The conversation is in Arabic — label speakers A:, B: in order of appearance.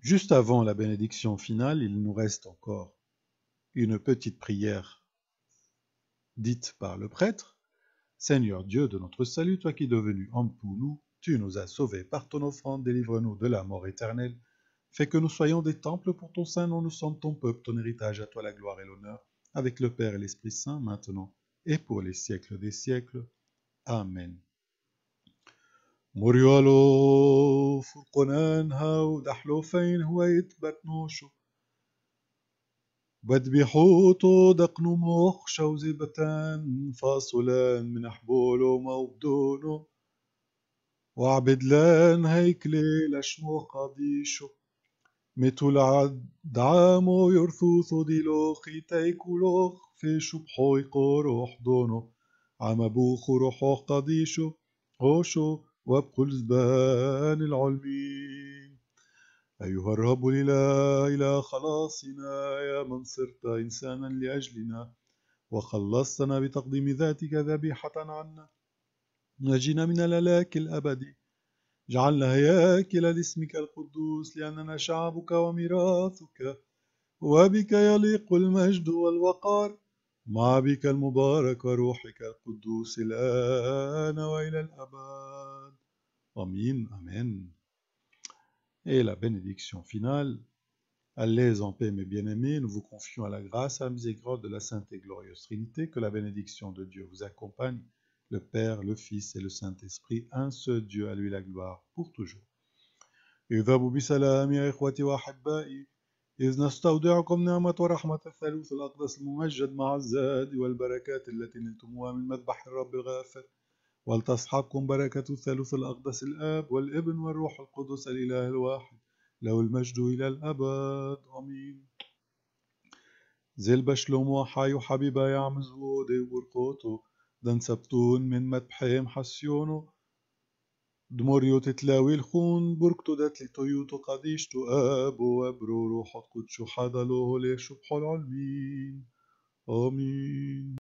A: Juste avant la bénédiction finale, il nous reste encore une petite prière dite par le prêtre. Seigneur Dieu de notre salut, toi qui es devenu homme pour nous, tu nous as sauvés par ton offrande, délivre-nous de la mort éternelle. Fais que nous soyons des temples pour ton sein, nous nous sommes ton peuple, ton héritage, à toi la gloire et l'honneur, avec le Père et l'Esprit Saint, maintenant et pour les siècles des siècles. Amen. Moriolo. وفرقنان هاو دحلوفين هويت بد بدبيحوتو دقنو مخشا وزبتان فاصلان من حبولو موبدونو وعبدلان هيكلي لشمو قضيشو متول عدعامو يرثوثو تايكو لوخ في شبحو يقورو حضونو عم بوخو روحو قضيشو هوشو وابقوا الزبان العلمين أيها الرب الإله إلى خلاصنا يا من صرت إنسانا لأجلنا وخلصتنا بتقديم ذاتك ذبيحة عنا نجينا من الهلاك الأبدي جعلنا هياكل لاسمك القدوس لأننا شعبك وميراثك وبك يليق المجد والوقار مع بك المبارك وروحك القدوس الآن وإلى الأبد Amin, Amen. Et la bénédiction finale. Allez en paix, mes bien-aimés, nous vous confions à la grâce, à la miséricorde de la Sainte et Glorieuse Trinité, que la bénédiction de Dieu vous accompagne, le Père, le Fils et le Saint-Esprit, un seul Dieu, à lui la gloire pour toujours. ولتصحبكم بركة الثالوث الأقدس الآب والابن والروح القدس الإله الواحد له المجد إلى الأبد آمين زل بشلوم وحايو حبيبا يعمزو دي ورقوتو دن سبتون من مدبحيم حسيونو دموريو تتلاوي الخون بركتو دات لطيوتو قديشتو أبو وابرو روحو قدشو حدلوه ليشو بحول العلمين آمين